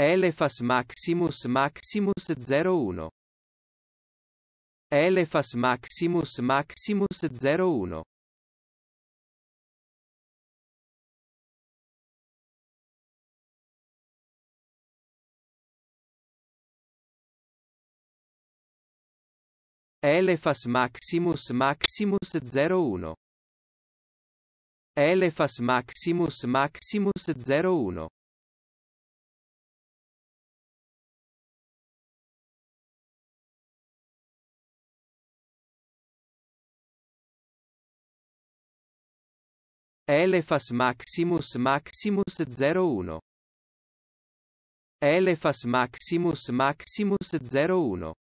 Elephas Maximus Maximus 01 Elephas Maximus Maximus 01 Elephas Maximus Maximus 01 Elephas Maximus Maximus 01 Elephas Maximus Maximus 01 Elephas Maximus Maximus 01